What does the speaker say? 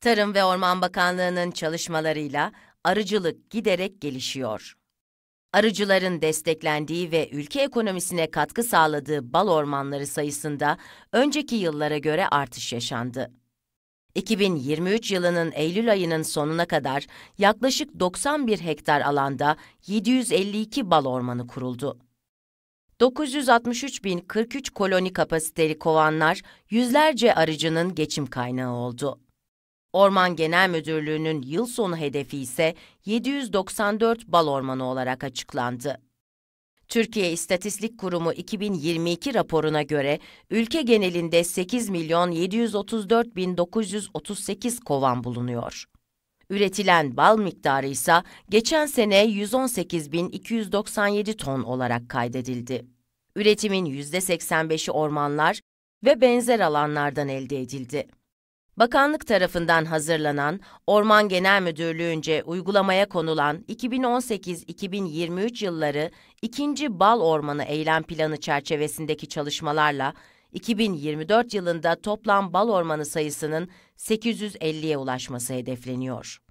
Tarım ve Orman Bakanlığı'nın çalışmalarıyla arıcılık giderek gelişiyor. Arıcıların desteklendiği ve ülke ekonomisine katkı sağladığı bal ormanları sayısında önceki yıllara göre artış yaşandı. 2023 yılının Eylül ayının sonuna kadar yaklaşık 91 hektar alanda 752 bal ormanı kuruldu. 963.043 koloni kapasiteli kovanlar yüzlerce arıcının geçim kaynağı oldu. Orman Genel Müdürlüğü'nün yıl sonu hedefi ise 794 bal ormanı olarak açıklandı. Türkiye İstatistik Kurumu 2022 raporuna göre ülke genelinde 8 milyon 734 bin 938 kovan bulunuyor. Üretilen bal miktarı ise geçen sene 118 bin 297 ton olarak kaydedildi. Üretimin %85'i ormanlar ve benzer alanlardan elde edildi. Bakanlık tarafından hazırlanan, Orman Genel Müdürlüğü'nce uygulamaya konulan 2018-2023 yılları 2. Bal Ormanı Eylem Planı çerçevesindeki çalışmalarla 2024 yılında toplam bal ormanı sayısının 850'ye ulaşması hedefleniyor.